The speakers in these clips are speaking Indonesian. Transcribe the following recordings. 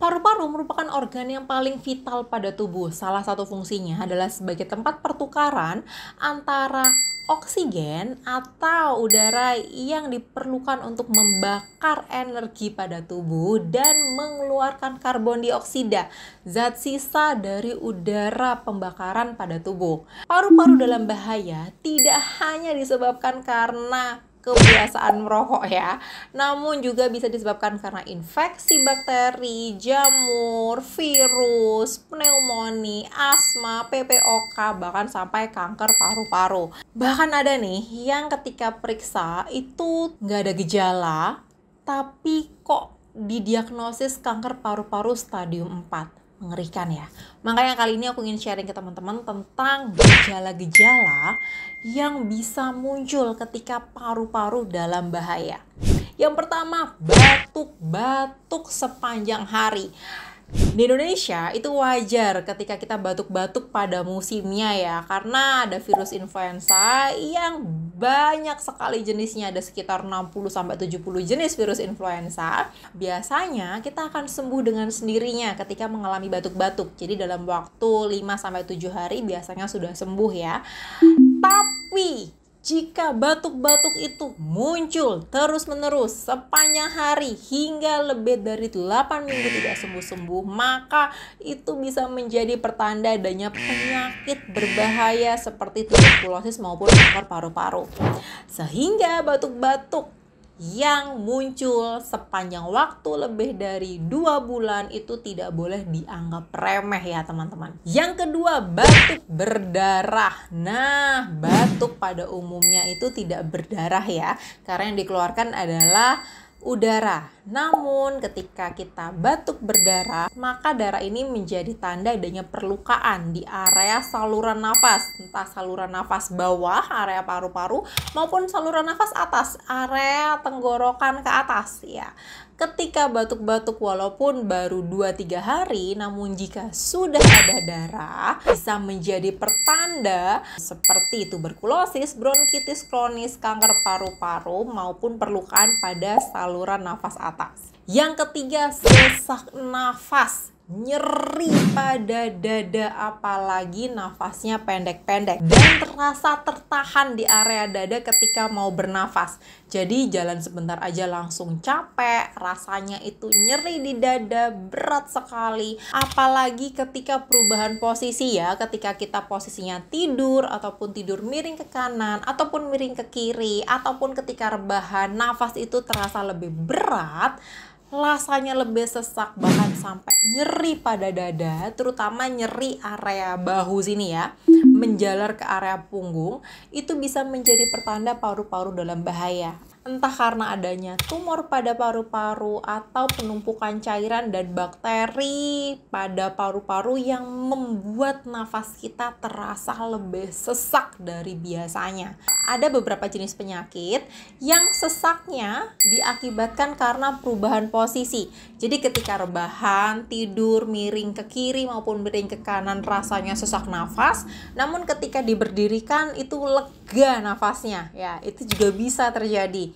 Paru-paru merupakan organ yang paling vital pada tubuh. Salah satu fungsinya adalah sebagai tempat pertukaran antara oksigen atau udara yang diperlukan untuk membakar energi pada tubuh dan mengeluarkan karbon dioksida, zat sisa dari udara pembakaran pada tubuh. Paru-paru dalam bahaya tidak hanya disebabkan karena kebiasaan merokok ya. Namun juga bisa disebabkan karena infeksi bakteri, jamur, virus, pneumonia, asma, PPOK, bahkan sampai kanker paru-paru. Bahkan ada nih yang ketika periksa itu nggak ada gejala, tapi kok didiagnosis kanker paru-paru stadium 4 mengerikan ya. Makanya kali ini aku ingin sharing ke teman-teman tentang gejala-gejala yang bisa muncul ketika paru-paru dalam bahaya. Yang pertama, batuk-batuk sepanjang hari. Di Indonesia itu wajar ketika kita batuk-batuk pada musimnya ya karena ada virus influenza yang banyak sekali jenisnya ada sekitar 60 sampai 70 jenis virus influenza. Biasanya kita akan sembuh dengan sendirinya ketika mengalami batuk-batuk. Jadi dalam waktu 5 sampai 7 hari biasanya sudah sembuh ya. Tapi jika batuk-batuk itu muncul terus-menerus sepanjang hari hingga lebih dari 8 minggu tidak sembuh-sembuh, maka itu bisa menjadi pertanda adanya penyakit berbahaya seperti tuberkulosis maupun kanker paru-paru. Sehingga batuk-batuk yang muncul sepanjang waktu lebih dari dua bulan itu tidak boleh dianggap remeh ya teman-teman. Yang kedua batuk berdarah. Nah batuk pada umumnya itu tidak berdarah ya karena yang dikeluarkan adalah udara. Namun ketika kita batuk berdarah, maka darah ini menjadi tanda adanya perlukaan di area saluran nafas, entah saluran nafas bawah, area paru-paru, maupun saluran nafas atas, area tenggorokan ke atas ya. Ketika batuk-batuk walaupun baru 2-3 hari, namun jika sudah ada darah, bisa menjadi pertanda seperti tuberkulosis, bronkitis kronis, kanker paru-paru, maupun perlukaan pada saluran saluran nafas atas. Yang ketiga, sesak nafas nyeri pada dada apalagi nafasnya pendek-pendek dan terasa tertahan di area dada ketika mau bernafas. Jadi jalan sebentar aja langsung capek, rasanya itu nyeri di dada, berat sekali. Apalagi ketika perubahan posisi ya, ketika kita posisinya tidur ataupun tidur miring ke kanan ataupun miring ke kiri ataupun ketika rebahan, nafas itu terasa lebih berat rasanya lebih sesak bahkan sampai nyeri pada dada, terutama nyeri area bahu sini ya, menjalar ke area punggung, itu bisa menjadi pertanda paru-paru dalam bahaya entah karena adanya tumor pada paru-paru atau penumpukan cairan dan bakteri pada paru-paru yang membuat nafas kita terasa lebih sesak dari biasanya. Ada beberapa jenis penyakit yang sesaknya diakibatkan karena perubahan posisi. Jadi ketika rebahan, tidur, miring ke kiri maupun miring ke kanan rasanya sesak nafas, namun ketika diberdirikan itu lega nafasnya. Ya, itu juga bisa terjadi.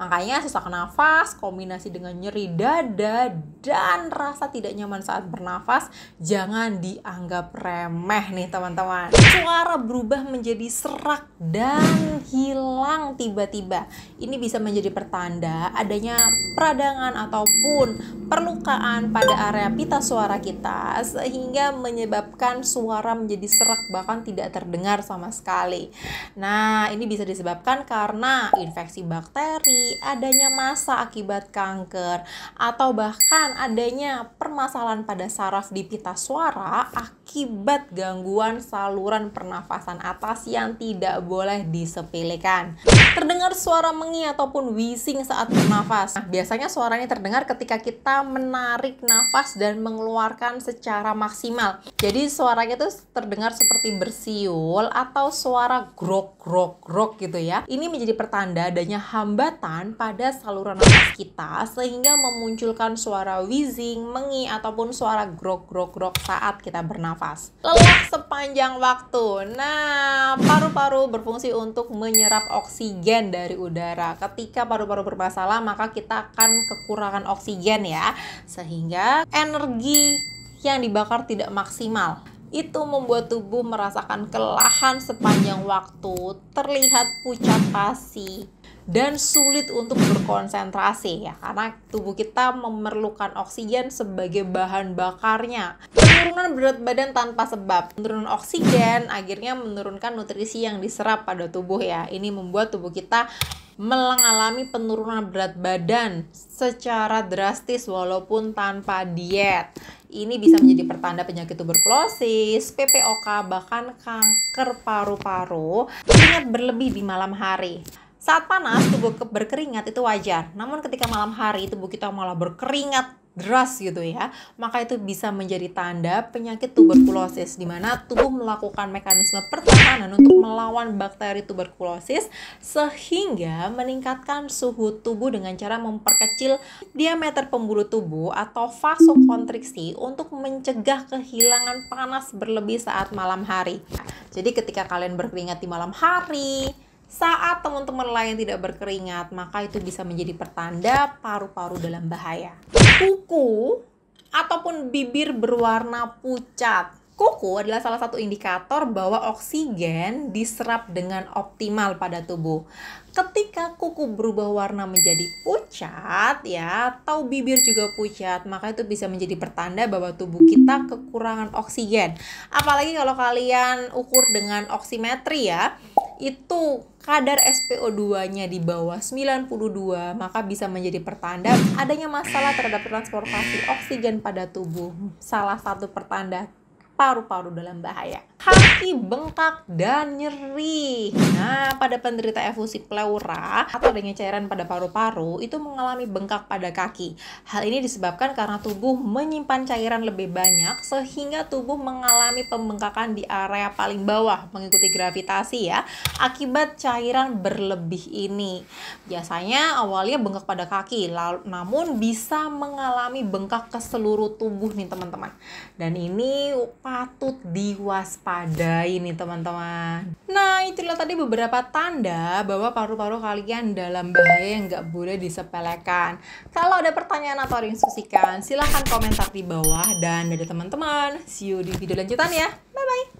Makanya sesak nafas kombinasi dengan nyeri dada dan rasa tidak nyaman saat bernafas jangan dianggap remeh nih teman-teman. Suara berubah menjadi serak dan hilang tiba-tiba. Ini bisa menjadi pertanda adanya peradangan ataupun perlukaan pada area pita suara kita sehingga menyebabkan suara menjadi serak bahkan tidak terdengar sama sekali. Nah, ini bisa disebabkan karena infeksi bakteri seperti adanya masa akibat kanker atau bahkan adanya permasalahan pada saraf di pita suara akan akibat gangguan saluran pernafasan atas yang tidak boleh disepelekan. Terdengar suara mengi ataupun wheezing saat bernafas. Nah, biasanya suara ini terdengar ketika kita menarik nafas dan mengeluarkan secara maksimal. Jadi suaranya itu terdengar seperti bersiul atau suara grok grok grok gitu ya. Ini menjadi pertanda adanya hambatan pada saluran nafas kita sehingga memunculkan suara wheezing, mengi ataupun suara grok grok grok saat kita bernafas nafas. Lelah sepanjang waktu. Nah, paru-paru berfungsi untuk menyerap oksigen dari udara. Ketika paru-paru bermasalah, maka kita akan kekurangan oksigen ya. Sehingga energi yang dibakar tidak maksimal itu membuat tubuh merasakan kelahan sepanjang waktu, terlihat pucat pasi, dan sulit untuk berkonsentrasi ya karena tubuh kita memerlukan oksigen sebagai bahan bakarnya. Penurunan berat badan tanpa sebab, penurunan oksigen akhirnya menurunkan nutrisi yang diserap pada tubuh ya. Ini membuat tubuh kita mengalami penurunan berat badan secara drastis walaupun tanpa diet. Ini bisa menjadi pertanda penyakit tuberkulosis, PPOK, bahkan kanker paru-paru. Ingat berlebih di malam hari. Saat panas, tubuh berkeringat itu wajar. Namun ketika malam hari, tubuh kita malah berkeringat deras gitu ya. Maka itu bisa menjadi tanda penyakit tuberkulosis di mana tubuh melakukan mekanisme pertahanan untuk melawan bakteri tuberkulosis sehingga meningkatkan suhu tubuh dengan cara memperkecil diameter pembuluh tubuh atau vasokontriksi untuk mencegah kehilangan panas berlebih saat malam hari. Jadi ketika kalian berkeringat di malam hari, saat teman-teman lain tidak berkeringat, maka itu bisa menjadi pertanda paru-paru dalam bahaya. Kuku ataupun bibir berwarna pucat. Kuku adalah salah satu indikator bahwa oksigen diserap dengan optimal pada tubuh. Ketika kuku berubah warna menjadi pucat ya, atau bibir juga pucat, maka itu bisa menjadi pertanda bahwa tubuh kita kekurangan oksigen. Apalagi kalau kalian ukur dengan oksimetri, ya itu kadar SPO2-nya di bawah 92, maka bisa menjadi pertanda adanya masalah terhadap transportasi oksigen pada tubuh. Salah satu pertanda paru-paru dalam bahaya seperti bengkak dan nyeri. Nah, pada penderita efusi pleura atau adanya cairan pada paru-paru itu mengalami bengkak pada kaki. Hal ini disebabkan karena tubuh menyimpan cairan lebih banyak sehingga tubuh mengalami pembengkakan di area paling bawah mengikuti gravitasi ya akibat cairan berlebih ini. Biasanya awalnya bengkak pada kaki, lalu, namun bisa mengalami bengkak ke seluruh tubuh nih teman-teman. Dan ini patut diwaspadai. Ini nih teman-teman. Nah itulah tadi beberapa tanda bahwa paru-paru kalian dalam bahaya yang nggak boleh disepelekan. Kalau ada pertanyaan atau instruksikan susikan, silahkan komentar di bawah. Dan dari teman-teman, see you di video lanjutan ya. Bye-bye.